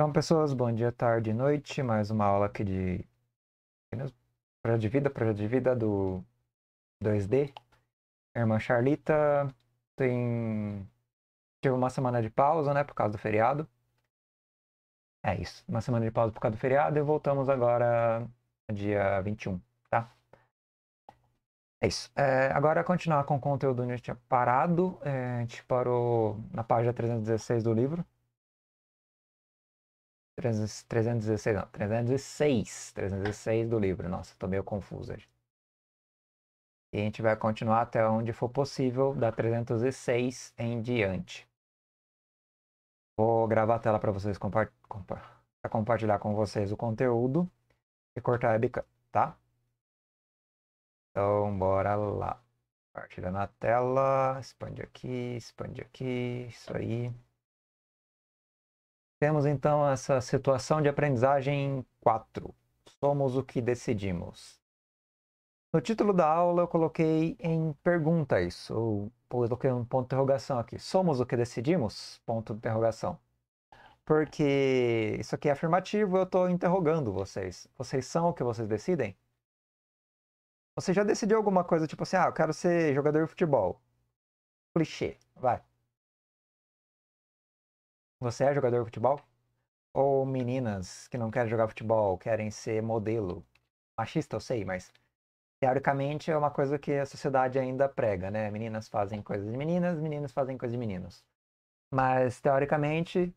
Então, pessoas, bom dia, tarde e noite. Mais uma aula aqui de projeto de vida, projeto de vida do 2D. irmã Charlita tem tive uma semana de pausa, né, por causa do feriado. É isso, uma semana de pausa por causa do feriado e voltamos agora dia 21, tá? É isso. É, agora, continuar com o conteúdo onde eu tinha parado. É, a gente parou na página 316 do livro. 316, não, 306, 306 do livro. Nossa, tô meio confuso E a gente vai continuar até onde for possível, da 306 em diante. Vou gravar a tela para vocês compa compa compartilhar com vocês o conteúdo e cortar a webcam, tá? Então, bora lá. Compartilhando a tela, expande aqui, expande aqui, isso aí. Temos então essa situação de aprendizagem 4. Somos o que decidimos. No título da aula eu coloquei em pergunta isso ou coloquei um ponto de interrogação aqui. Somos o que decidimos? Ponto de interrogação. Porque isso aqui é afirmativo, eu estou interrogando vocês. Vocês são o que vocês decidem? Você já decidiu alguma coisa, tipo assim, ah, eu quero ser jogador de futebol. Clichê, vai. Você é jogador de futebol? Ou meninas que não querem jogar futebol, querem ser modelo? Machista, eu sei, mas teoricamente é uma coisa que a sociedade ainda prega, né? Meninas fazem coisas de meninas, meninos fazem coisas de meninos. Mas teoricamente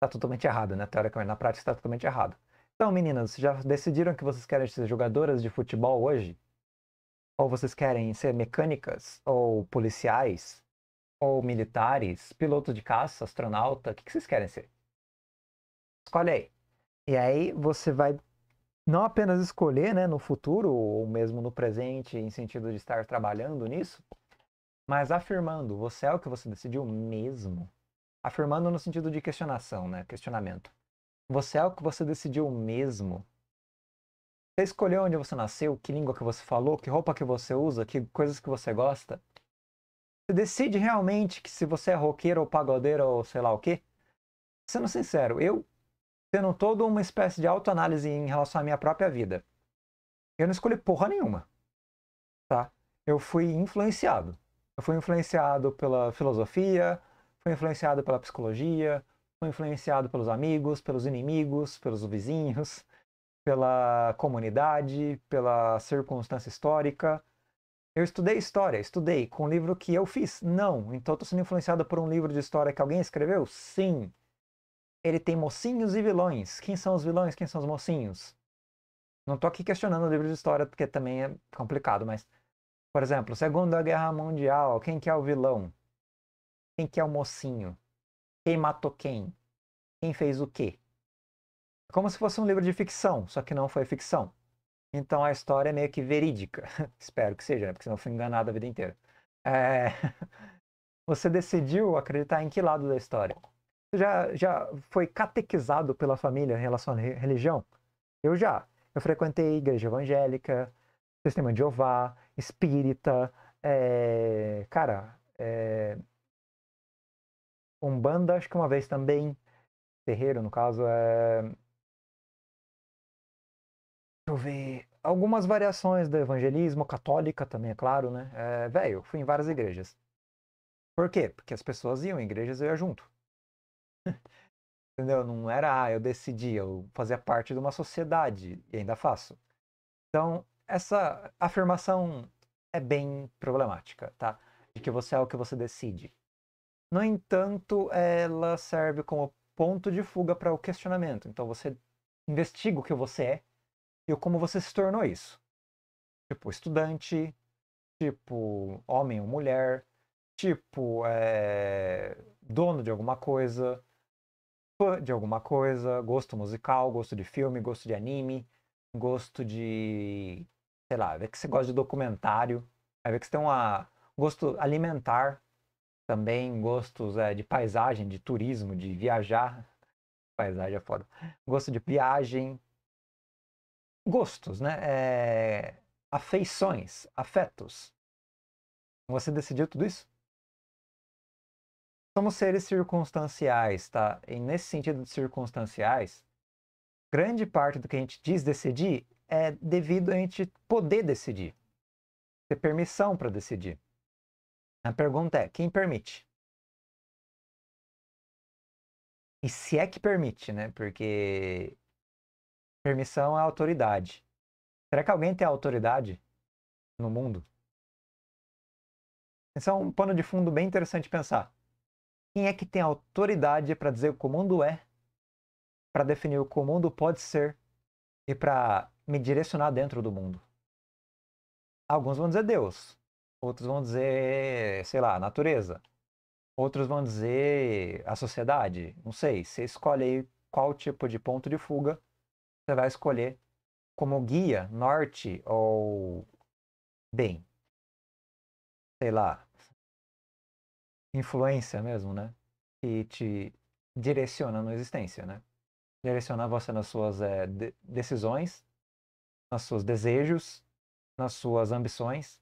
tá totalmente errado, né? Teoricamente, na prática tá totalmente errado. Então, meninas, já decidiram que vocês querem ser jogadoras de futebol hoje? Ou vocês querem ser mecânicas ou policiais? Ou militares, piloto de caça, astronauta, o que, que vocês querem ser? Escolhe aí. E aí você vai não apenas escolher né, no futuro, ou mesmo no presente, em sentido de estar trabalhando nisso, mas afirmando, você é o que você decidiu mesmo. Afirmando no sentido de questionação, né? Questionamento. Você é o que você decidiu mesmo. Você escolheu onde você nasceu, que língua que você falou, que roupa que você usa, que coisas que você gosta. Você decide realmente que se você é roqueiro ou pagodeiro ou sei lá o quê? Sendo sincero, eu tendo toda uma espécie de autoanálise em relação à minha própria vida. Eu não escolhi porra nenhuma. Tá? Eu fui influenciado. Eu fui influenciado pela filosofia, fui influenciado pela psicologia, fui influenciado pelos amigos, pelos inimigos, pelos vizinhos, pela comunidade, pela circunstância histórica, eu estudei história, estudei com um livro que eu fiz? Não. Então estou sendo influenciado por um livro de história que alguém escreveu? Sim. Ele tem mocinhos e vilões. Quem são os vilões? Quem são os mocinhos? Não estou aqui questionando o livro de história porque também é complicado, mas por exemplo, Segunda Guerra Mundial, quem que é o vilão? Quem que é o mocinho? Quem matou quem? Quem fez o quê? É como se fosse um livro de ficção, só que não foi ficção. Então a história é meio que verídica. Espero que seja, né? porque senão eu fui enganado a vida inteira. É... Você decidiu acreditar em que lado da história? Você já, já foi catequizado pela família em relação à religião? Eu já. Eu frequentei igreja evangélica, sistema de Jeová, espírita, é... cara, é... Umbanda acho que uma vez também, terreiro no caso, é eu ver, algumas variações do evangelismo, católica também, é claro, né? É, Velho, eu fui em várias igrejas. Por quê? Porque as pessoas iam em igrejas eu ia junto. Entendeu? Não era, ah, eu decidi, eu fazia parte de uma sociedade e ainda faço. Então, essa afirmação é bem problemática, tá? De que você é o que você decide. No entanto, ela serve como ponto de fuga para o questionamento. Então, você investiga o que você é e como você se tornou isso. Tipo, estudante, tipo, homem ou mulher, tipo, é, dono de alguma coisa, fã de alguma coisa, gosto musical, gosto de filme, gosto de anime, gosto de. sei lá, vê que você gosta de documentário, aí ver que você tem um gosto alimentar também, gostos é, de paisagem, de turismo, de viajar. Paisagem é foda. Gosto de viagem, gostos, né? É, afeições, afetos. Você decidiu tudo isso? Somos seres circunstanciais, tá? E nesse sentido de circunstanciais, grande parte do que a gente diz decidir é devido a gente poder decidir, ter permissão para decidir. A pergunta é: quem permite? E se é que permite, né? Porque Permissão é autoridade. Será que alguém tem autoridade no mundo? Esse é um pano de fundo bem interessante pensar. Quem é que tem autoridade para dizer o que o mundo é, para definir o que o mundo pode ser e para me direcionar dentro do mundo? Alguns vão dizer Deus, outros vão dizer, sei lá, natureza, outros vão dizer a sociedade, não sei. Você escolhe aí qual tipo de ponto de fuga você vai escolher como guia, norte ou bem, sei lá, influência mesmo, né? Que te direciona na existência, né? Direciona você nas suas é, de decisões, nos seus desejos, nas suas ambições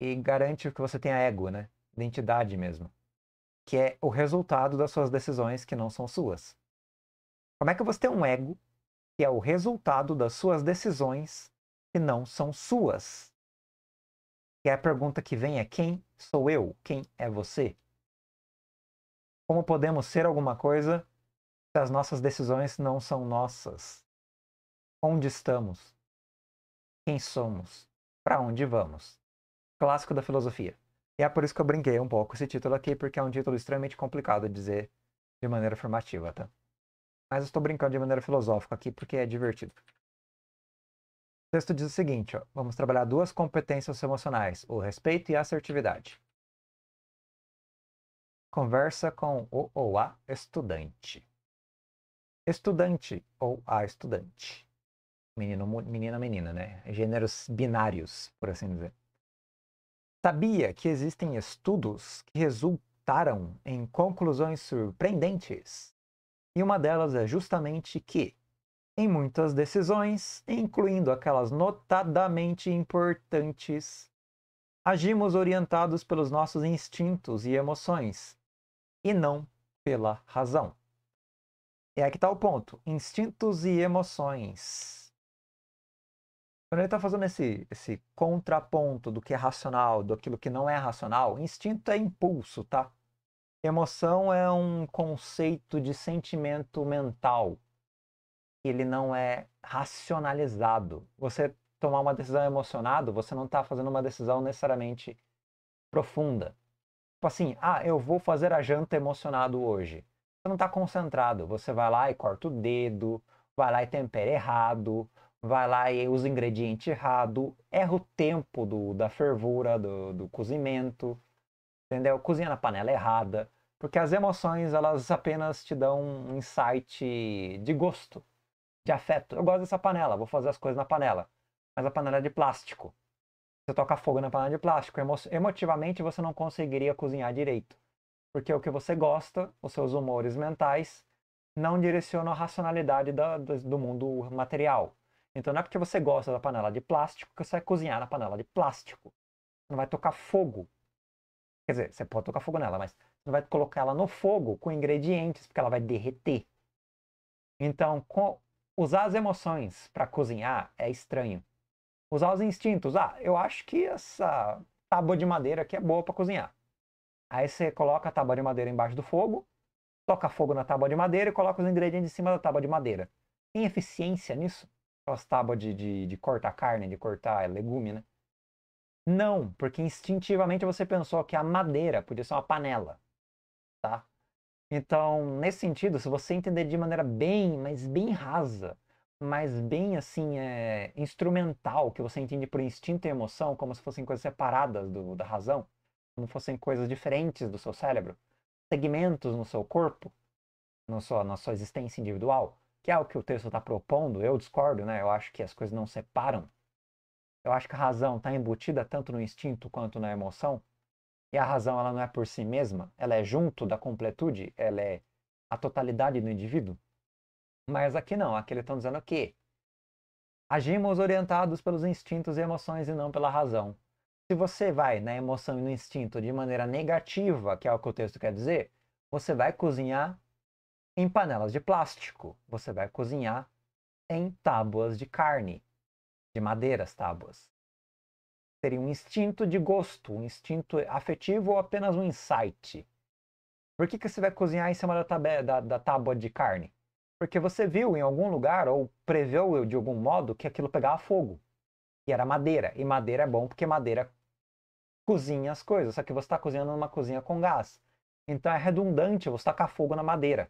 e garante que você tenha ego, né? Identidade mesmo, que é o resultado das suas decisões que não são suas. Como é que você tem um ego que é o resultado das suas decisões que não são suas. E a pergunta que vem é: quem sou eu? Quem é você? Como podemos ser alguma coisa se as nossas decisões não são nossas? Onde estamos? Quem somos? Para onde vamos? Clássico da filosofia. E é por isso que eu brinquei um pouco esse título aqui, porque é um título extremamente complicado de dizer de maneira formativa, tá? Mas eu estou brincando de maneira filosófica aqui porque é divertido. O texto diz o seguinte: ó, vamos trabalhar duas competências emocionais, o respeito e a assertividade. Conversa com o ou a estudante. Estudante ou a estudante. Menino, menina, menina, né? Gêneros binários, por assim dizer. Sabia que existem estudos que resultaram em conclusões surpreendentes e uma delas é justamente que, em muitas decisões, incluindo aquelas notadamente importantes, agimos orientados pelos nossos instintos e emoções, e não pela razão. É aqui está o ponto: instintos e emoções. Quando ele está fazendo esse, esse contraponto do que é racional, do aquilo que não é racional, instinto é impulso, tá? Emoção é um conceito de sentimento mental. Ele não é racionalizado. Você tomar uma decisão emocionado, você não está fazendo uma decisão necessariamente profunda. Tipo assim, ah, eu vou fazer a janta emocionado hoje. Você não está concentrado. Você vai lá e corta o dedo, vai lá e tempera errado, vai lá e usa ingrediente errado, erra o tempo do, da fervura, do, do cozimento entendeu? Cozinha na panela errada, porque as emoções elas apenas te dão um insight de gosto, de afeto. Eu gosto dessa panela, vou fazer as coisas na panela, mas a panela é de plástico. Você toca fogo na panela é de plástico, emo emotivamente você não conseguiria cozinhar direito, porque o que você gosta, os seus humores mentais não direcionam a racionalidade da, do mundo material. Então não é porque você gosta da panela de plástico que você vai cozinhar na panela de plástico. Não vai tocar fogo Quer dizer, você pode tocar fogo nela, mas você não vai colocar ela no fogo com ingredientes, porque ela vai derreter. Então, com... usar as emoções para cozinhar é estranho. Usar os instintos. Ah, eu acho que essa tábua de madeira aqui é boa para cozinhar. Aí você coloca a tábua de madeira embaixo do fogo, toca fogo na tábua de madeira e coloca os ingredientes em cima da tábua de madeira. Tem eficiência nisso? Aquelas tábuas de, de, de cortar carne, de cortar legume, né? Não, porque instintivamente você pensou que a madeira podia ser uma panela, tá? Então, nesse sentido, se você entender de maneira bem, mas bem rasa, mas bem assim, é, instrumental, que você entende por instinto e emoção, como se fossem coisas separadas do, da razão, como fossem coisas diferentes do seu cérebro, segmentos no seu corpo, no sua, na sua existência individual, que é o que o texto está propondo, eu discordo, né? Eu acho que as coisas não separam eu acho que a razão está embutida tanto no instinto quanto na emoção. E a razão ela não é por si mesma, ela é junto da completude, ela é a totalidade do indivíduo. Mas aqui não, aqui eles estão dizendo que agimos orientados pelos instintos e emoções e não pela razão. Se você vai na emoção e no instinto de maneira negativa, que é o que o texto quer dizer, você vai cozinhar em panelas de plástico, você vai cozinhar em tábuas de carne de madeira as tábuas. Seria um instinto de gosto, um instinto afetivo ou apenas um insight. Por que, que você vai cozinhar em cima da, tabela, da, da tábua de carne? Porque você viu em algum lugar ou preveu de algum modo que aquilo pegava fogo. E era madeira. E madeira é bom porque madeira cozinha as coisas. Só que você está cozinhando numa cozinha com gás. Então é redundante você tacar fogo na madeira.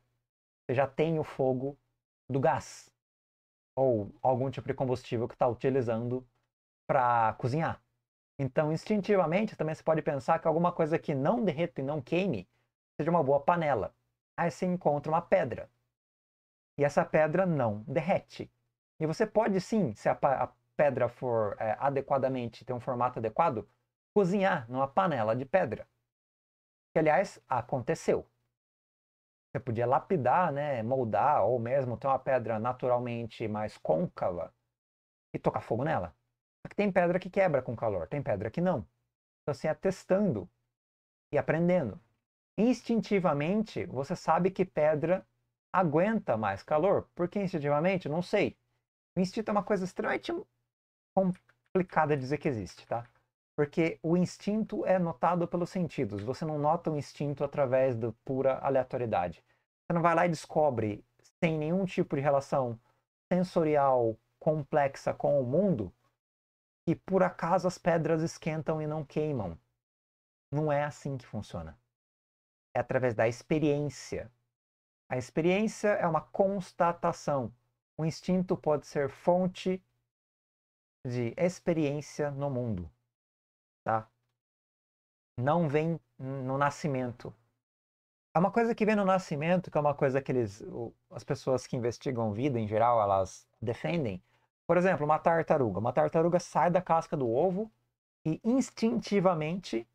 Você já tem o fogo do gás ou algum tipo de combustível que está utilizando para cozinhar. Então, instintivamente, também se pode pensar que alguma coisa que não derreta e não queime seja uma boa panela. Aí se encontra uma pedra. E essa pedra não derrete. E você pode sim, se a, a pedra for é, adequadamente, ter um formato adequado, cozinhar numa panela de pedra. Que, aliás, aconteceu. Você podia lapidar, né, moldar, ou mesmo ter uma pedra naturalmente mais côncava e tocar fogo nela. Só que tem pedra que quebra com calor, tem pedra que não. Então, assim, é testando e aprendendo. Instintivamente, você sabe que pedra aguenta mais calor. Por que instintivamente? Não sei. O instinto é uma coisa extremamente complicada de dizer que existe, tá? Porque o instinto é notado pelos sentidos. Você não nota o instinto através da pura aleatoriedade. Você não vai lá e descobre, sem nenhum tipo de relação sensorial complexa com o mundo, que por acaso as pedras esquentam e não queimam. Não é assim que funciona. É através da experiência. A experiência é uma constatação. O instinto pode ser fonte de experiência no mundo, tá? Não vem no nascimento, é uma coisa que vem no nascimento, que é uma coisa que eles, as pessoas que investigam vida em geral, elas defendem. Por exemplo, uma tartaruga. Uma tartaruga sai da casca do ovo e instintivamente,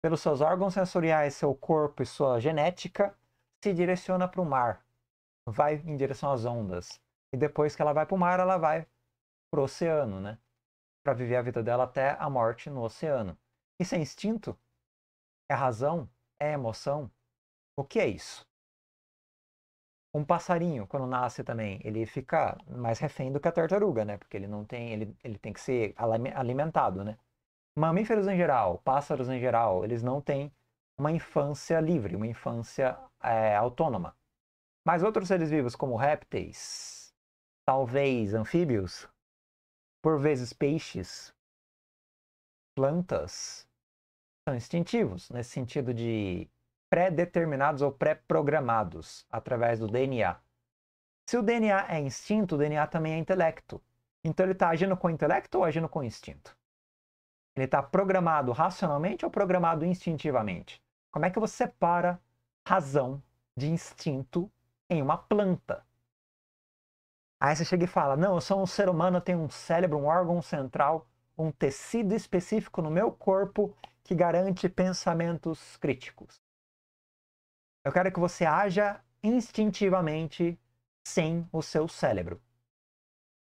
pelos seus órgãos sensoriais, seu corpo e sua genética, se direciona para o mar. Vai em direção às ondas. E depois que ela vai para o mar, ela vai para o oceano, né? Para viver a vida dela até a morte no oceano. Isso é instinto? É razão? É emoção? O que é isso? Um passarinho, quando nasce também, ele fica mais refém do que a tartaruga, né? Porque ele não tem, ele, ele tem que ser alimentado, né? Mamíferos em geral, pássaros em geral, eles não têm uma infância livre, uma infância é, autônoma. Mas outros seres vivos, como répteis, talvez anfíbios, por vezes peixes, plantas, são instintivos, nesse sentido de pré-determinados ou pré-programados através do DNA. Se o DNA é instinto, o DNA também é intelecto. Então ele está agindo com intelecto ou agindo com instinto? Ele está programado racionalmente ou programado instintivamente? Como é que você separa razão de instinto em uma planta? Aí você chega e fala: Não, eu sou um ser humano, eu tenho um cérebro, um órgão central, um tecido específico no meu corpo que garante pensamentos críticos. Eu quero que você haja instintivamente sem o seu cérebro.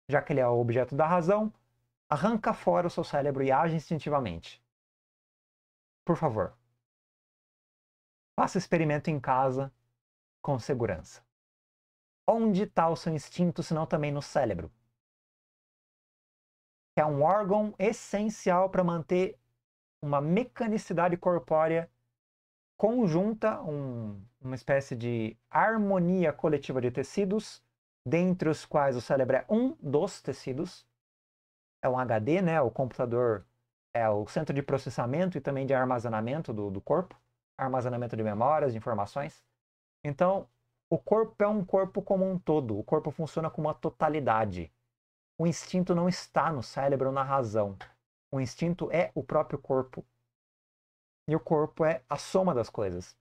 Já que ele é o objeto da razão, arranca fora o seu cérebro e age instintivamente. Por favor. Faça o experimento em casa com segurança. Onde está o seu instinto, se não também no cérebro? Que é um órgão essencial para manter uma mecanicidade corpórea conjunta, um, uma espécie de harmonia coletiva de tecidos, dentre os quais o cérebro é um dos tecidos. É um HD, né? O computador é o centro de processamento e também de armazenamento do, do corpo, armazenamento de memórias, de informações. Então, o corpo é um corpo como um todo, o corpo funciona como uma totalidade. O instinto não está no cérebro ou na razão. O instinto é o próprio corpo, e o corpo é a soma das coisas.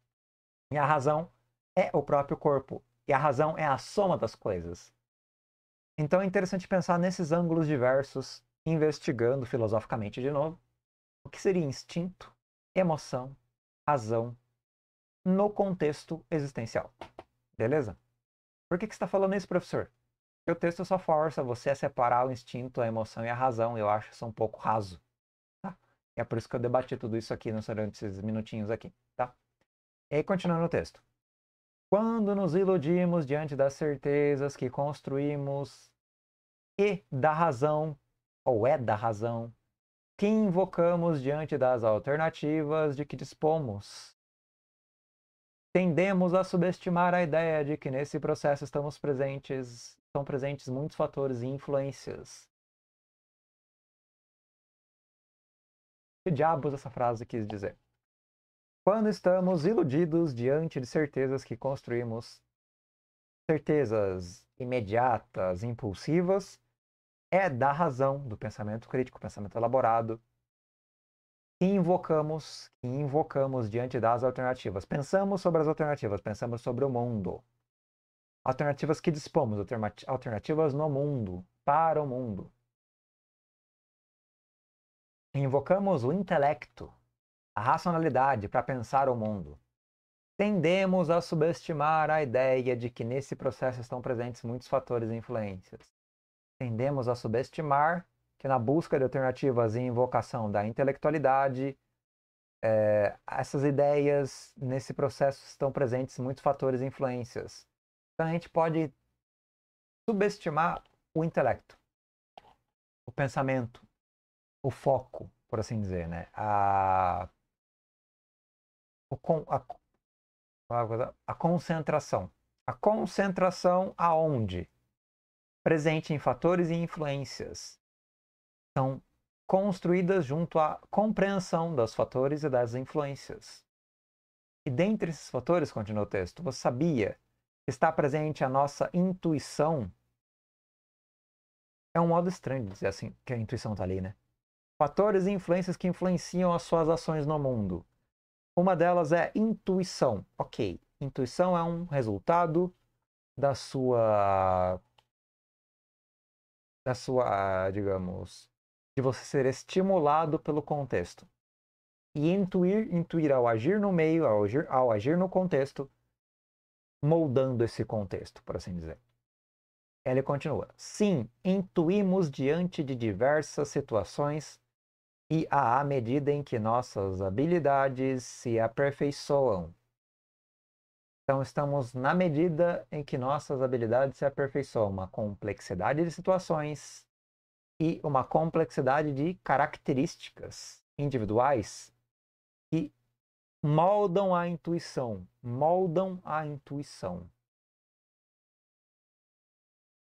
E a razão é o próprio corpo. E a razão é a soma das coisas. Então é interessante pensar nesses ângulos diversos, investigando filosoficamente de novo o que seria instinto, emoção, razão no contexto existencial. Beleza? Por que, que você está falando isso, professor? Porque o texto só força você a separar o instinto, a emoção e a razão. Eu acho isso um pouco raso. É por isso que eu debati tudo isso aqui nessa, né, durante esses minutinhos aqui, tá? E continuando o texto. Quando nos iludimos diante das certezas que construímos e da razão, ou é da razão, que invocamos diante das alternativas de que dispomos, tendemos a subestimar a ideia de que nesse processo estamos presentes, estão presentes muitos fatores e influências que diabos essa frase quis dizer. Quando estamos iludidos diante de certezas que construímos, certezas imediatas, impulsivas, é da razão, do pensamento crítico, pensamento elaborado, que invocamos, que invocamos diante das alternativas. Pensamos sobre as alternativas, pensamos sobre o mundo. Alternativas que dispomos, alternativas no mundo, para o mundo. Invocamos o intelecto, a racionalidade para pensar o mundo. Tendemos a subestimar a ideia de que nesse processo estão presentes muitos fatores e influências. Tendemos a subestimar que na busca de alternativas e invocação da intelectualidade, é, essas ideias nesse processo estão presentes muitos fatores e influências. Então a gente pode subestimar o intelecto, o pensamento, o foco, por assim dizer, né? A, a, a concentração. A concentração aonde? Presente em fatores e influências. São construídas junto à compreensão dos fatores e das influências. E dentre esses fatores, continua o texto, você sabia que está presente a nossa intuição? É um modo estranho de dizer assim, que a intuição está ali, né? Fatores e influências que influenciam as suas ações no mundo. Uma delas é intuição. Ok, intuição é um resultado da sua. da sua, digamos. de você ser estimulado pelo contexto. E intuir, intuir ao agir no meio, ao agir, ao agir no contexto, moldando esse contexto, por assim dizer. Ele continua: Sim, intuímos diante de diversas situações e à medida em que nossas habilidades se aperfeiçoam. Então, estamos na medida em que nossas habilidades se aperfeiçoam, uma complexidade de situações e uma complexidade de características individuais que moldam a intuição, moldam a intuição.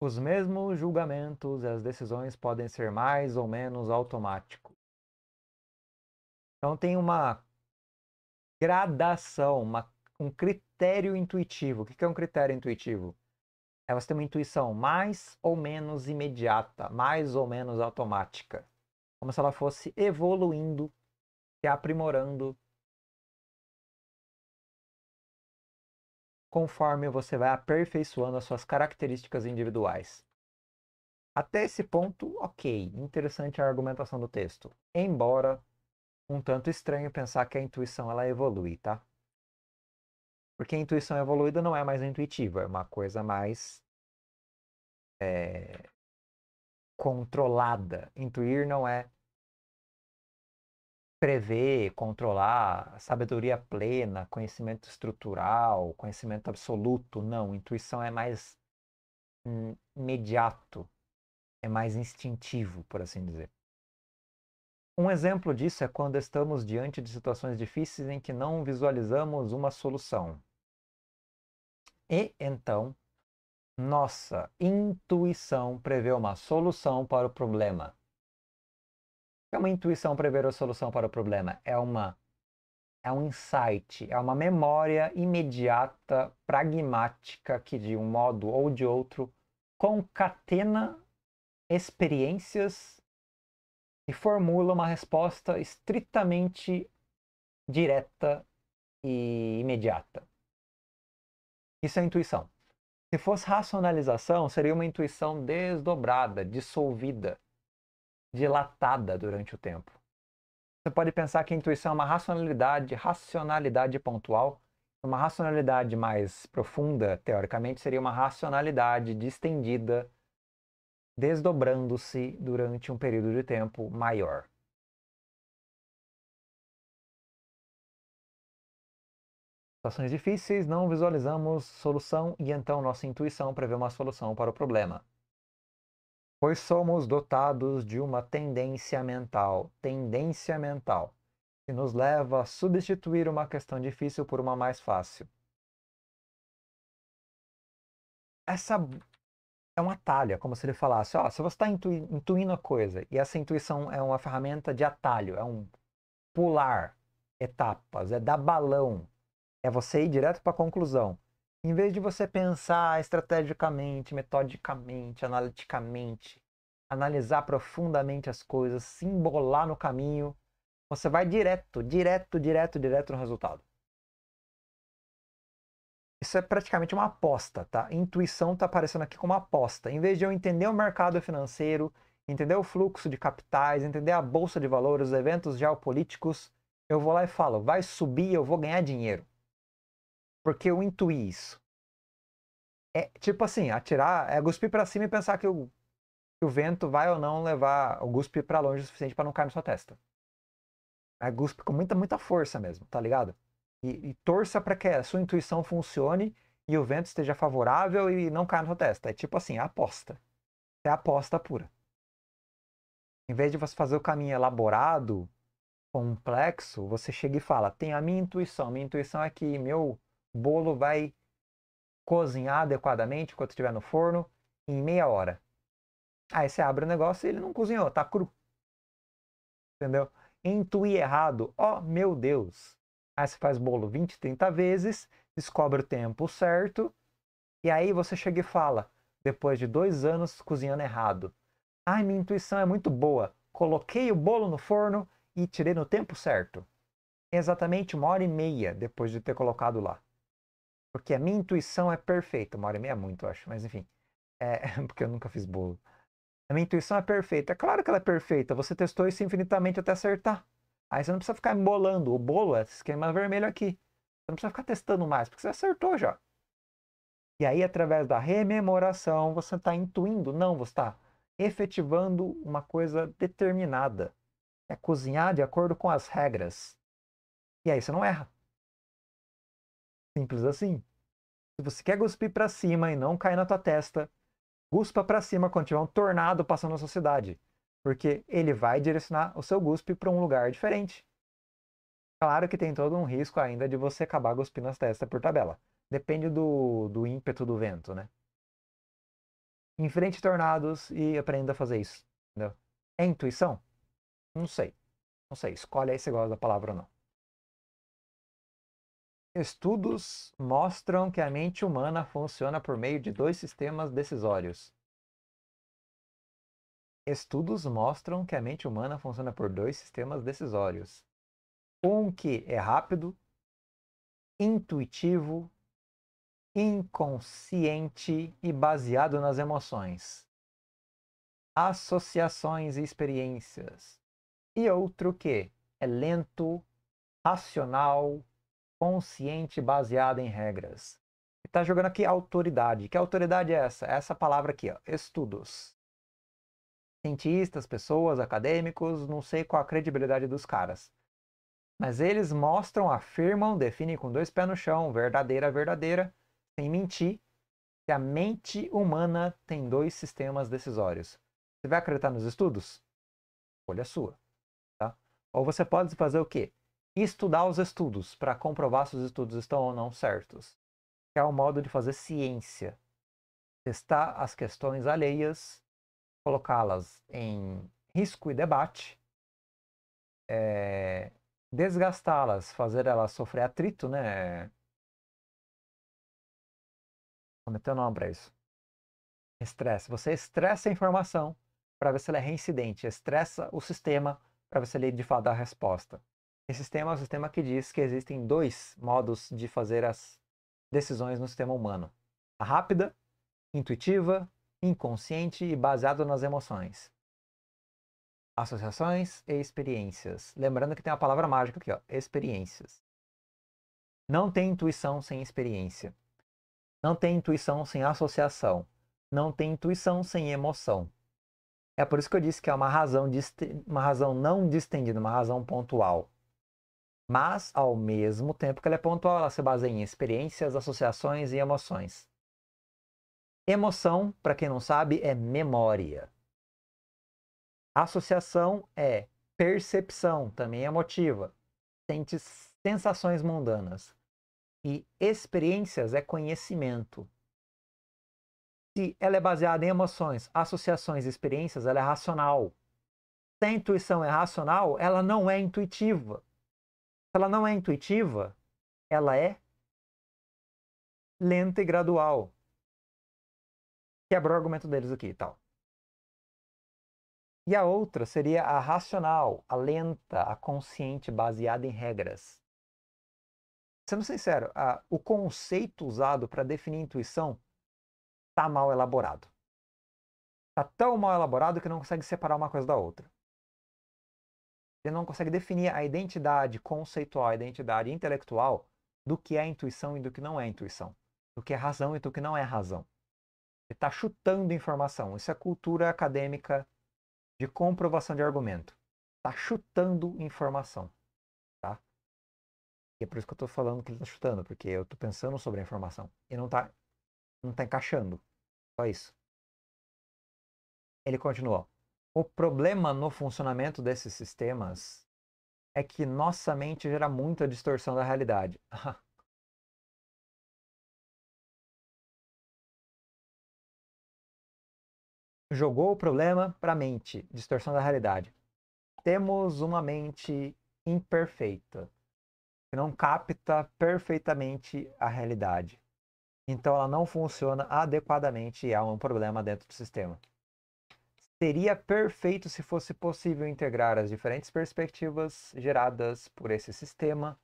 Os mesmos julgamentos e as decisões podem ser mais ou menos automáticos então tem uma gradação, uma, um critério intuitivo. O que é um critério intuitivo? É você ter uma intuição mais ou menos imediata, mais ou menos automática. Como se ela fosse evoluindo, se aprimorando. Conforme você vai aperfeiçoando as suas características individuais. Até esse ponto, ok, interessante a argumentação do texto. Embora um tanto estranho pensar que a intuição ela evolui, tá? Porque a intuição evoluída não é mais intuitiva, é uma coisa mais é, controlada. Intuir não é prever, controlar, sabedoria plena, conhecimento estrutural, conhecimento absoluto. Não, intuição é mais imediato, é mais instintivo, por assim dizer. Um exemplo disso é quando estamos diante de situações difíceis em que não visualizamos uma solução. E então, nossa intuição prevê uma solução para o problema. É uma intuição prever a solução para o problema, é uma é um insight, é uma memória imediata, pragmática que de um modo ou de outro concatena experiências e formula uma resposta estritamente direta e imediata. Isso é intuição. Se fosse racionalização, seria uma intuição desdobrada, dissolvida, dilatada durante o tempo. Você pode pensar que a intuição é uma racionalidade, racionalidade pontual. Uma racionalidade mais profunda, teoricamente, seria uma racionalidade distendida, desdobrando-se durante um período de tempo maior. Situações difíceis, não visualizamos solução e então nossa intuição prevê uma solução para o problema. Pois somos dotados de uma tendência mental, tendência mental, que nos leva a substituir uma questão difícil por uma mais fácil. Essa é um atalho, é como se ele falasse, ó, se você está intuindo a coisa, e essa intuição é uma ferramenta de atalho, é um pular etapas, é dar balão, é você ir direto para a conclusão. Em vez de você pensar estrategicamente, metodicamente, analiticamente, analisar profundamente as coisas, se embolar no caminho, você vai direto, direto, direto, direto no resultado. Isso é praticamente uma aposta, tá? Intuição está aparecendo aqui como aposta. Em vez de eu entender o mercado financeiro, entender o fluxo de capitais, entender a bolsa de valores, os eventos geopolíticos, eu vou lá e falo, vai subir, eu vou ganhar dinheiro. Porque eu intuí isso. É tipo assim, atirar, é cuspir para cima e pensar que o, que o vento vai ou não levar o cuspe para longe o suficiente para não cair na sua testa. É cuspe com muita, muita força mesmo, tá ligado? e, e torça para que a sua intuição funcione e o vento esteja favorável e não caia na sua testa. É tipo assim, é aposta. É aposta pura. Em vez de você fazer o caminho elaborado, complexo, você chega e fala: tem a minha intuição. Minha intuição é que meu bolo vai cozinhar adequadamente quando estiver no forno em meia hora. Aí você abre o negócio e ele não cozinhou, tá cru. Entendeu? Intuir errado. Ó, oh, meu Deus. Aí você faz bolo 20, 30 vezes, descobre o tempo certo, e aí você chega e fala, depois de dois anos cozinhando errado. Ai, minha intuição é muito boa. Coloquei o bolo no forno e tirei no tempo certo. Exatamente uma hora e meia depois de ter colocado lá. Porque a minha intuição é perfeita. Uma hora e meia é muito, eu acho, mas enfim. É, porque eu nunca fiz bolo. A minha intuição é perfeita. É claro que ela é perfeita. Você testou isso infinitamente até acertar. Aí você não precisa ficar embolando. O bolo é esse esquema vermelho aqui. Você não precisa ficar testando mais, porque você acertou já. E aí, através da rememoração, você está intuindo, não, você está efetivando uma coisa determinada. É cozinhar de acordo com as regras. E aí você não erra. Simples assim. Se você quer cuspir para cima e não cair na tua testa, cuspa para cima quando tiver um tornado passando na sua cidade porque ele vai direcionar o seu guspe para um lugar diferente. Claro que tem todo um risco ainda de você acabar guspindo as testas por tabela. Depende do, do ímpeto do vento, né? Enfrente tornados e aprenda a fazer isso. Entendeu? É intuição? Não sei. Não sei. Escolhe aí se gosta da palavra ou não. Estudos mostram que a mente humana funciona por meio de dois sistemas decisórios: Estudos mostram que a mente humana funciona por dois sistemas decisórios. Um que é rápido, intuitivo, inconsciente e baseado nas emoções, associações e experiências. E outro que é lento, racional, consciente, baseado em regras. Está jogando aqui autoridade. Que autoridade é essa? Essa palavra aqui, ó, estudos cientistas, pessoas, acadêmicos, não sei qual a credibilidade dos caras. Mas eles mostram, afirmam, definem com dois pés no chão, verdadeira, verdadeira, sem mentir, que a mente humana tem dois sistemas decisórios. Você vai acreditar nos estudos? Escolha sua. Tá? Ou você pode fazer o quê? Estudar os estudos para comprovar se os estudos estão ou não certos. Que é o modo de fazer ciência. Testar as questões alheias colocá-las em risco e debate, é, desgastá-las, fazer elas sofrer atrito, né? Como é teu é nome para isso? Estresse. Você estressa a informação para ver se ela é reincidente, estressa o sistema para ver se ele de fato dá a resposta. Esse sistema é o sistema que diz que existem dois modos de fazer as decisões no sistema humano: a rápida, intuitiva inconsciente e baseado nas emoções. Associações e experiências. Lembrando que tem uma palavra mágica aqui, ó, experiências. Não tem intuição sem experiência. Não tem intuição sem associação. Não tem intuição sem emoção. É por isso que eu disse que é uma razão, uma razão não distendida, uma razão pontual. Mas, ao mesmo tempo que ela é pontual, ela se baseia em experiências, associações e emoções. Emoção, para quem não sabe, é memória. Associação é percepção, também é emotiva. Sente sensações mundanas. E experiências é conhecimento. Se ela é baseada em emoções, associações e experiências, ela é racional. Se a intuição é racional, ela não é intuitiva. Se ela não é intuitiva, ela é lenta e gradual quebrou o argumento deles aqui e tal. E a outra seria a racional, a lenta, a consciente, baseada em regras. Sendo sincero, a, o conceito usado para definir intuição está mal elaborado. Está tão mal elaborado que não consegue separar uma coisa da outra. Ele não consegue definir a identidade conceitual, a identidade intelectual do que é intuição e do que não é intuição, do que é razão e do que não é razão de tá chutando informação. Isso é cultura acadêmica de comprovação de argumento. Está chutando informação. Tá? E é por isso que eu estou falando que ele está chutando, porque eu estou pensando sobre a informação. E não está não tá encaixando. Só isso. Ele continuou: O problema no funcionamento desses sistemas é que nossa mente gera muita distorção da realidade. jogou o problema para a mente, distorção da realidade. Temos uma mente imperfeita, que não capta perfeitamente a realidade. Então ela não funciona adequadamente e há um problema dentro do sistema. Seria perfeito se fosse possível integrar as diferentes perspectivas geradas por esse sistema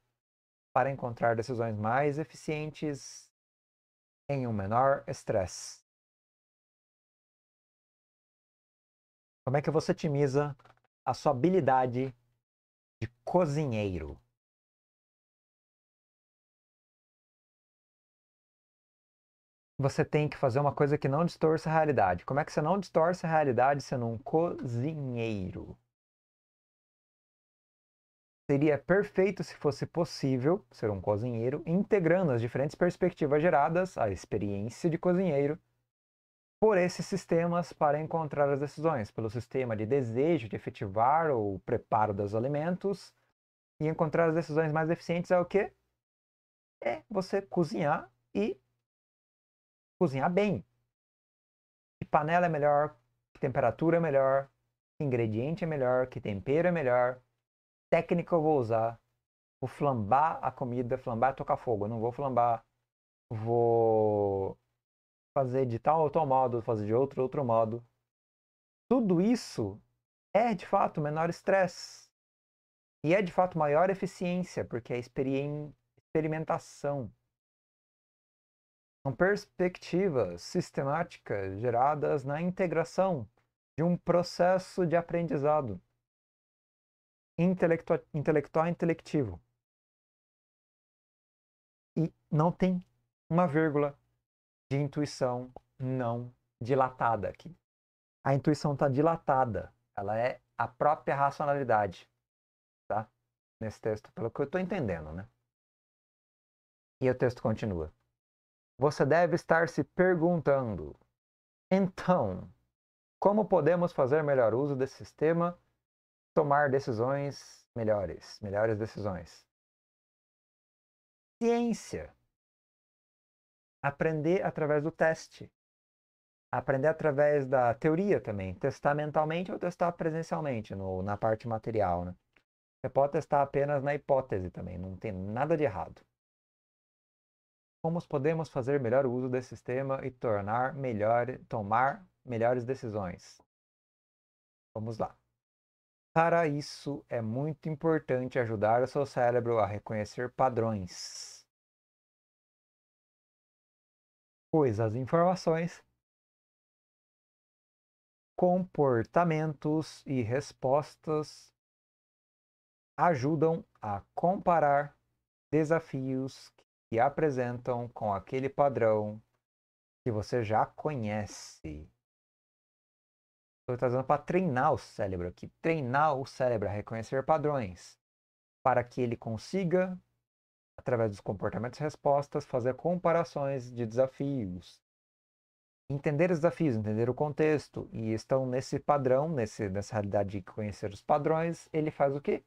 para encontrar decisões mais eficientes em um menor estresse. Como é que você otimiza a sua habilidade de cozinheiro? Você tem que fazer uma coisa que não distorce a realidade. Como é que você não distorce a realidade sendo um cozinheiro? Seria perfeito se fosse possível ser um cozinheiro, integrando as diferentes perspectivas geradas à experiência de cozinheiro por esses sistemas para encontrar as decisões, pelo sistema de desejo de efetivar o preparo dos alimentos e encontrar as decisões mais eficientes é o quê? É você cozinhar e cozinhar bem. Que panela é melhor, que temperatura é melhor, que ingrediente é melhor, que tempero é melhor, técnica eu vou usar, vou flambar a comida, flambar é tocar fogo, eu não vou flambar, vou fazer de tal, tal modo, fazer de outro, outro modo. Tudo isso é de fato menor estresse. E é de fato maior eficiência, porque é experimentação. São perspectivas sistemáticas geradas na integração de um processo de aprendizado intelectual, intelectual intelectivo. E não tem uma vírgula de intuição não dilatada aqui. A intuição está dilatada, ela é a própria racionalidade, tá? Nesse texto, pelo que eu estou entendendo, né? E o texto continua. Você deve estar se perguntando, então, como podemos fazer melhor uso desse sistema, tomar decisões melhores, melhores decisões? Ciência aprender através do teste. Aprender através da teoria também. Testar mentalmente ou testar presencialmente, no, na parte material. Né? Você pode testar apenas na hipótese também, não tem nada de errado. Como podemos fazer melhor uso desse sistema e tornar melhor, tomar melhores decisões? Vamos lá. Para isso, é muito importante ajudar o seu cérebro a reconhecer padrões. pois as informações, comportamentos e respostas ajudam a comparar desafios que apresentam com aquele padrão que você já conhece. Estou trazendo para treinar o cérebro aqui. Treinar o cérebro a reconhecer padrões para que ele consiga através dos comportamentos e respostas, fazer comparações de desafios. Entender os desafios, entender o contexto, e estão nesse padrão, nesse, nessa realidade de conhecer os padrões, ele faz o quê?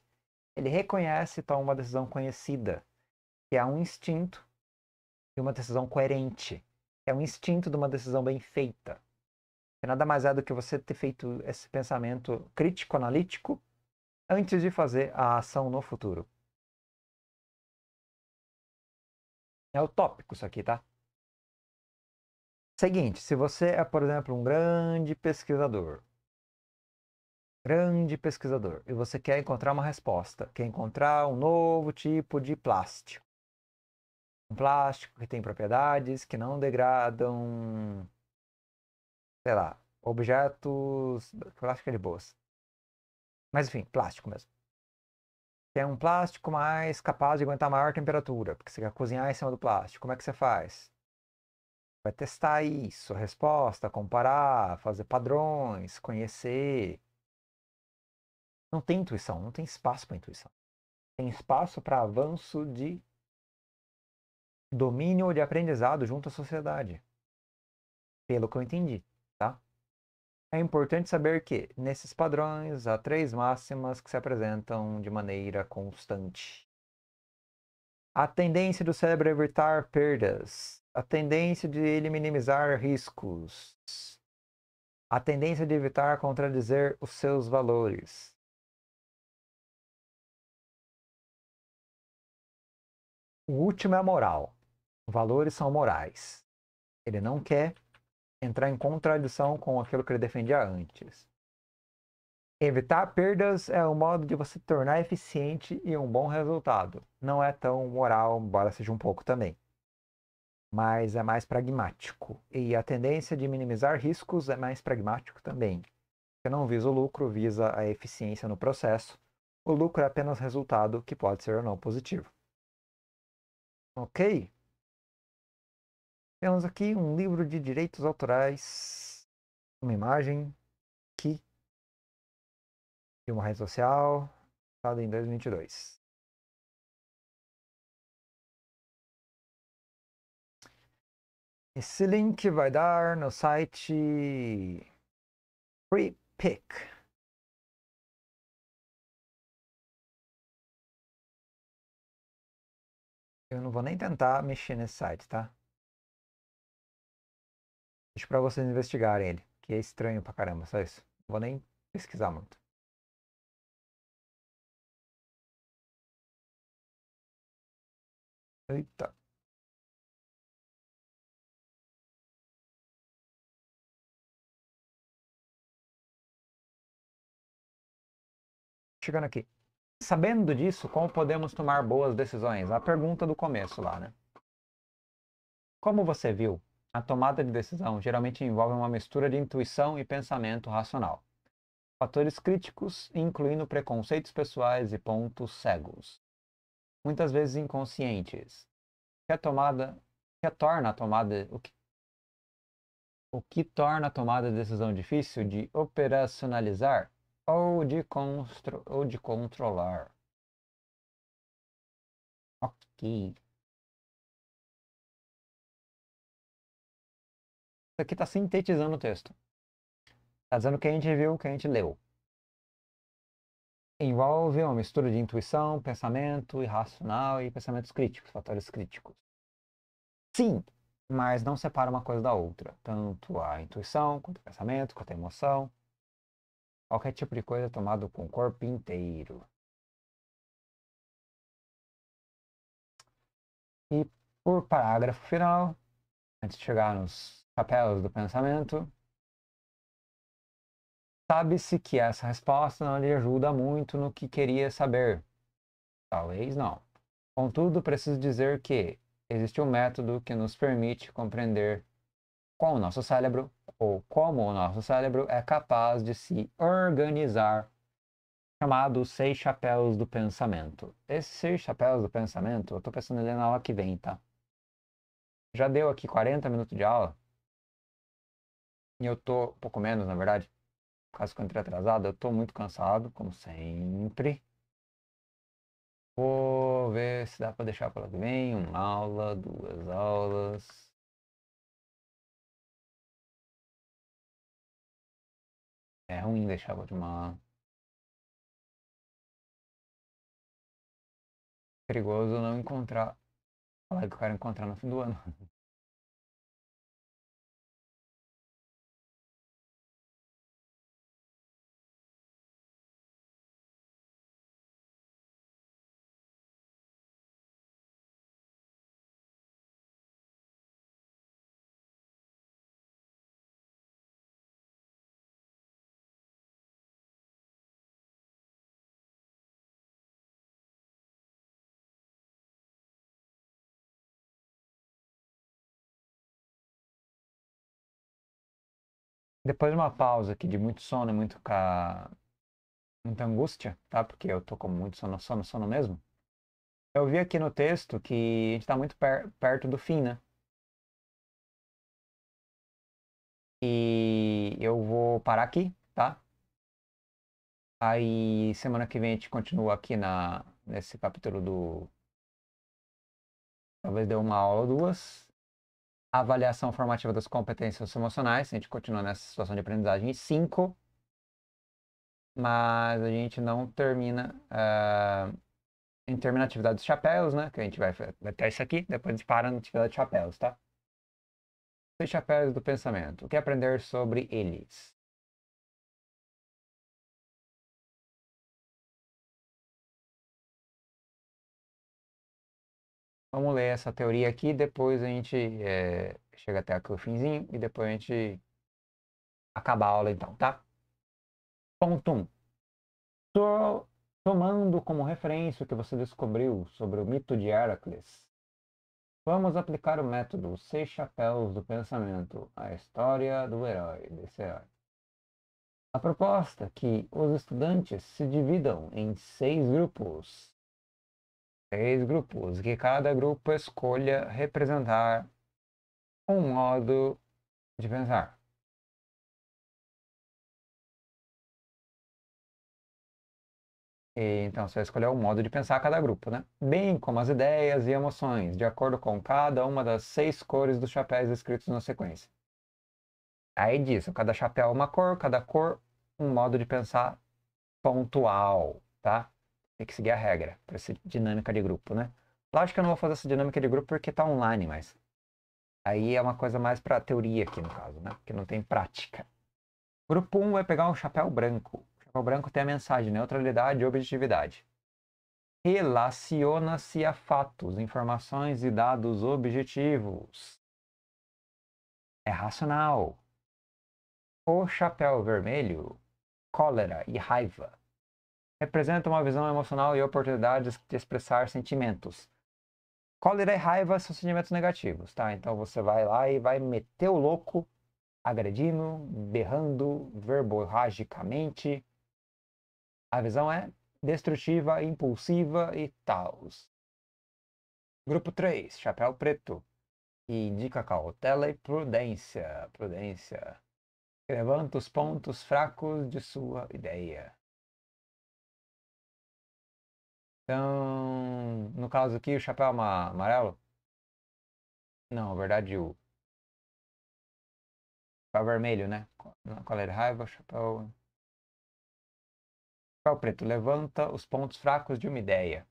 Ele reconhece e toma uma decisão conhecida, que é um instinto e uma decisão coerente. É um instinto de uma decisão bem feita. É nada mais é do que você ter feito esse pensamento crítico-analítico antes de fazer a ação no futuro. É utópico isso aqui, tá? Seguinte, se você é, por exemplo, um grande pesquisador, grande pesquisador, e você quer encontrar uma resposta, quer encontrar um novo tipo de plástico. Um plástico que tem propriedades que não degradam, sei lá, objetos. Plástico é de boas. Mas enfim, plástico mesmo é um plástico mais capaz de aguentar maior temperatura, porque você quer cozinhar em cima do plástico. Como é que você faz? Vai testar isso, a resposta, comparar, fazer padrões, conhecer. Não tem intuição, não tem espaço para intuição. Tem espaço para avanço de domínio ou de aprendizado junto à sociedade. Pelo que eu entendi. É importante saber que, nesses padrões, há três máximas que se apresentam de maneira constante. A tendência do cérebro a evitar perdas. A tendência de ele minimizar riscos. A tendência de evitar contradizer os seus valores. O último é a moral. Valores são morais. Ele não quer entrar em contradição com aquilo que ele defendia antes. Evitar perdas é um modo de você tornar eficiente e um bom resultado. Não é tão moral, embora seja um pouco também. Mas é mais pragmático. E a tendência de minimizar riscos é mais pragmático também. Você não visa o lucro, visa a eficiência no processo. O lucro é apenas resultado que pode ser ou não positivo. Ok? Temos aqui um livro de direitos autorais, uma imagem aqui de uma rede social, lançada em 2022. Esse link vai dar no site FreePick. Eu não vou nem tentar mexer nesse site, tá? Deixo pra vocês investigarem ele, que é estranho pra caramba, só isso. Não vou nem pesquisar muito. Eita. Chegando aqui. Sabendo disso, como podemos tomar boas decisões? A pergunta do começo lá, né? Como você viu, a tomada de decisão geralmente envolve uma mistura de intuição e pensamento racional. Fatores críticos, incluindo preconceitos pessoais e pontos cegos. Muitas vezes inconscientes. Que a tomada que torna a tomada o que, o que torna a tomada de decisão difícil de operacionalizar ou de, constro, ou de controlar. Ok. Isso aqui está sintetizando o texto. Está dizendo o que a gente viu, o que a gente leu. Envolve uma mistura de intuição, pensamento irracional e pensamentos críticos, fatores críticos. Sim, mas não separa uma coisa da outra. Tanto a intuição, quanto o pensamento, quanto a emoção. Qualquer tipo de coisa é tomado com o corpo inteiro. E por parágrafo final, antes de chegar nos capelas do pensamento. Sabe-se que essa resposta não lhe ajuda muito no que queria saber. Talvez não. Contudo, preciso dizer que existe um método que nos permite compreender qual o nosso cérebro ou como o nosso cérebro é capaz de se organizar, chamado Seis Chapéus do Pensamento. Esses Seis Chapéus do Pensamento, eu estou pensando nele na aula que vem, tá? Já deu aqui 40 minutos de aula. E eu tô um pouco menos, na verdade. Por causa que eu entrei atrasado, eu tô muito cansado, como sempre. Vou ver se dá para deixar para que vem. Uma aula, duas aulas. É ruim deixar para uma Perigoso não encontrar. Falar que eu quero encontrar no fim do ano. Depois de uma pausa aqui de muito sono e muito ca... muita angústia, tá? Porque eu tô com muito sono, sono, sono mesmo. Eu vi aqui no texto que a gente tá muito per perto do fim, né? E eu vou parar aqui, tá? Aí semana que vem a gente continua aqui na, nesse capítulo do. Talvez dê uma aula ou duas avaliação formativa das competências emocionais, a gente continua nessa situação de aprendizagem 5, mas a gente não termina, uh, eh, a gente termina a atividade dos chapéus, né, que a gente vai, vai até isso aqui, depois a gente para na atividade de chapéus, tá? Os chapéus do pensamento, o que aprender sobre eles? Vamos ler essa teoria aqui, depois a gente é, chega até aqui o finzinho e depois a gente acaba a aula então, tá? Ponto 1. Um. Tô tomando como referência o que você descobriu sobre o mito de Heracles. Vamos aplicar o método Seis Chapéus do Pensamento, a história do herói, desse herói. A proposta é que os estudantes se dividam em seis grupos três grupos, que cada grupo escolha representar um modo de pensar. então, você vai escolher o um modo de pensar cada grupo, né? Bem como as ideias e emoções, de acordo com cada uma das seis cores dos chapéus descritos na sequência. Aí diz, cada chapéu é uma cor, cada cor um modo de pensar pontual, tá? Tem que seguir a regra para essa dinâmica de grupo, né? Lógico que eu não vou fazer essa dinâmica de grupo porque tá online, mas aí é uma coisa mais para teoria aqui no caso, né? Porque não tem prática. Grupo 1 um vai pegar um chapéu branco. O chapéu branco tem a mensagem neutralidade e objetividade. Relaciona-se a fatos, informações e dados objetivos. É racional. O chapéu vermelho, cólera e raiva representa uma visão emocional e oportunidades de expressar sentimentos. Cólera e raiva são sentimentos negativos, tá? Então você vai lá e vai meter o louco, agredindo, berrando, verborragicamente. A visão é destrutiva, impulsiva e tal. Grupo 3, Chapéu Preto, que indica cautela e prudência. Prudência. Levanta os pontos fracos de sua ideia. Então, no caso aqui, o chapéu amarelo? Não, na verdade, o chapéu vermelho, né? Cola de é? raiva, chapéu... Chapéu preto levanta os pontos fracos de uma ideia.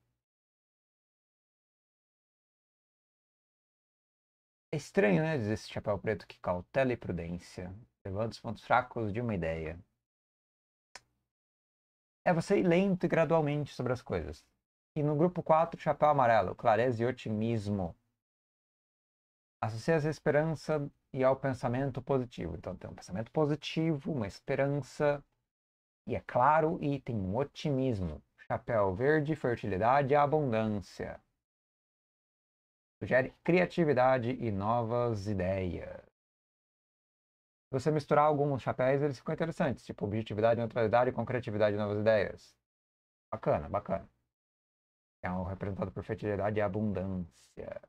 É estranho, né? Dizer esse chapéu preto que cautela e prudência. Levanta os pontos fracos de uma ideia. É você ir lento e gradualmente sobre as coisas. E no grupo 4, Chapéu Amarelo, Clareza e Otimismo. Associa a esperança e ao pensamento positivo. Então tem um pensamento positivo, uma esperança, e é claro, e tem um otimismo. Chapéu verde, fertilidade e abundância. Sugere criatividade e novas ideias. Se você misturar alguns chapéus, eles ficam interessantes, tipo objetividade, neutralidade, criatividade e novas ideias. Bacana, bacana é um representado por fertilidade e abundância.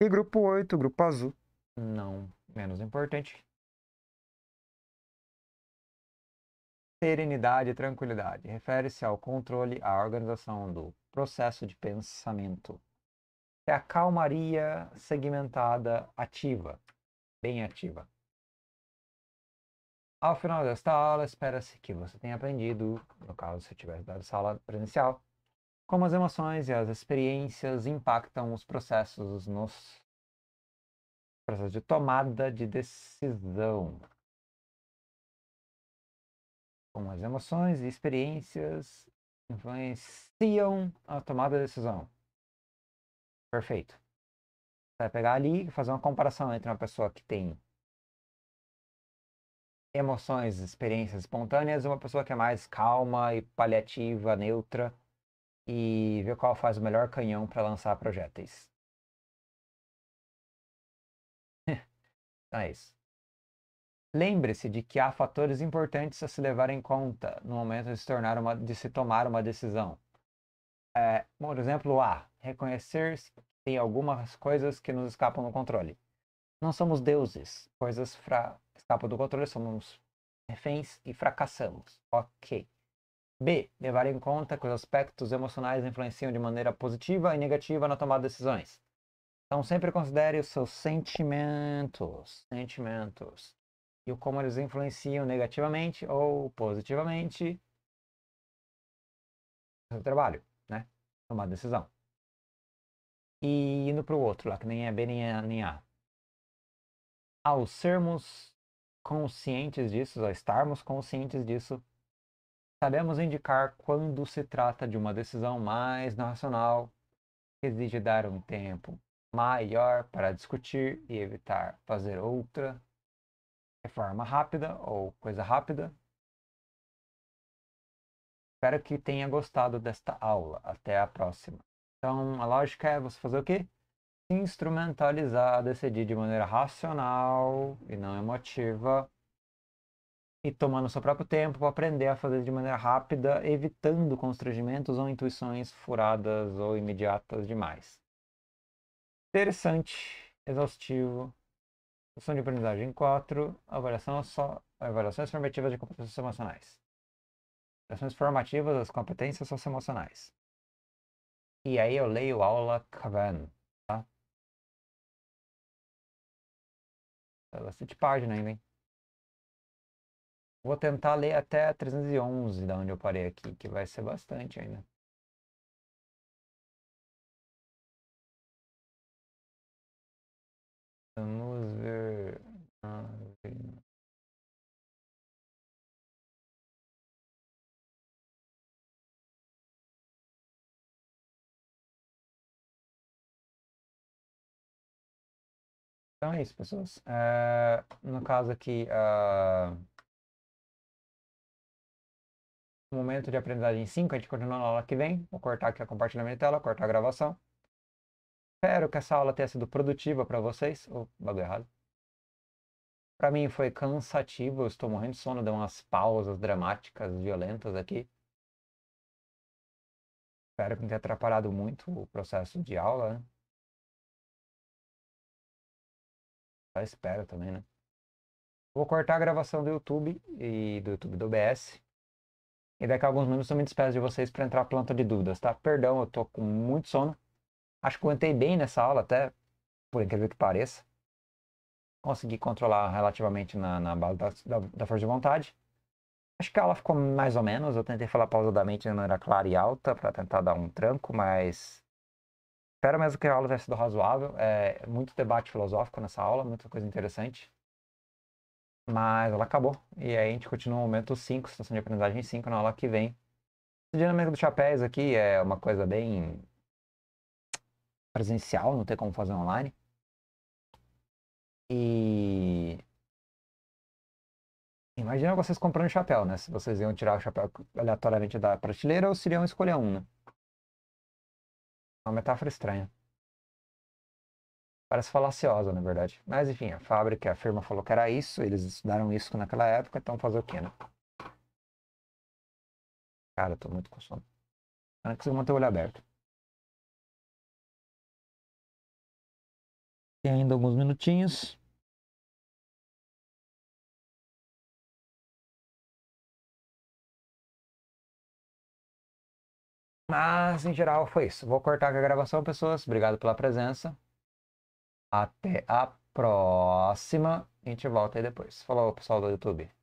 E grupo 8, grupo azul. Não, menos importante. Serenidade e tranquilidade. Refere-se ao controle, à organização do processo de pensamento. É a calmaria segmentada ativa, bem ativa. Ao final desta aula, espera-se que você tenha aprendido, no caso, se tivesse dado sala presencial, como as emoções e as experiências impactam os processos nos processos de tomada de decisão. Como as emoções e experiências influenciam a tomada de decisão. Perfeito. Você vai pegar ali e fazer uma comparação entre uma pessoa que tem emoções, experiências espontâneas e uma pessoa que é mais calma e paliativa, neutra e ver qual faz o melhor canhão para lançar projéteis. então é isso. Lembre-se de que há fatores importantes a se levar em conta no momento de se, tornar uma, de se tomar uma decisão. É, por exemplo, A. Reconhecer que tem algumas coisas que nos escapam do controle. Não somos deuses. Coisas fra... escapam do controle, somos reféns e fracassamos. Ok. B. Levar em conta que os aspectos emocionais influenciam de maneira positiva e negativa na tomada de decisões. Então sempre considere os seus sentimentos, sentimentos e como eles influenciam negativamente ou positivamente o seu trabalho, né? Tomar decisão. E indo para o outro lá, que nem é B nem é nem A. Ao sermos conscientes disso, ao estarmos conscientes disso, Sabemos indicar quando se trata de uma decisão mais racional, que exige dar um tempo maior para discutir e evitar fazer outra reforma rápida ou coisa rápida. Espero que tenha gostado desta aula. Até a próxima. Então, a lógica é você fazer o quê? instrumentalizar, decidir de maneira racional e não emotiva e tomando seu próprio tempo para aprender a fazer de maneira rápida, evitando constrangimentos ou intuições furadas ou imediatas demais. Interessante, exaustivo. Função de aprendizagem 4, avaliação só, avaliações formativas de competências emocionais. Avaliações formativas das competências socioemocionais. E aí eu leio aula Kavan, tá? Ela é de página ainda, hein? Vou tentar ler até 311, da onde eu parei aqui, que vai ser bastante ainda. Vamos ver. Então é isso, pessoas. É, no caso aqui, uh, momento de aprendizagem 5, a gente continua na aula que vem. Vou cortar aqui a compartilhamento de tela, cortar a gravação. Espero que essa aula tenha sido produtiva para vocês. Oh, bagulho errado. Para mim foi cansativo, eu estou morrendo de sono, deu umas pausas dramáticas, violentas aqui. Espero que não tenha atrapalhado muito o processo de aula, né? Só espero também, né? Vou cortar a gravação do YouTube e do YouTube do OBS. E daqui a alguns minutos eu me despeço de vocês para entrar a planta de dúvidas, tá? Perdão, eu tô com muito sono. Acho que eu entrei bem nessa aula, até por incrível que pareça. Consegui controlar relativamente na, na base da, da, da força de vontade. Acho que a aula ficou mais ou menos. Eu tentei falar pausadamente de maneira clara e alta para tentar dar um tranco, mas espero mesmo que a aula tenha sido razoável. É muito debate filosófico nessa aula, muita coisa interessante. Mas ela acabou. E aí a gente continua no momento 5, situação de aprendizagem 5, na aula que vem. O dinâmica dos chapéus aqui é uma coisa bem presencial, não tem como fazer online. E. Imagina vocês comprando chapéu, né? Se vocês iam tirar o chapéu aleatoriamente da prateleira ou se iriam escolher um, né? Uma metáfora estranha. Parece falaciosa, na verdade. Mas enfim, a fábrica, a firma falou que era isso, eles estudaram isso naquela época, então fazer o quê, né? Cara, eu tô muito com sono. Eu não consigo manter o olho aberto. Tem ainda alguns minutinhos. Mas, em geral, foi isso. Vou cortar aqui a gravação, pessoas. Obrigado pela presença. Até a próxima. A gente volta aí depois. Falou, pessoal do YouTube.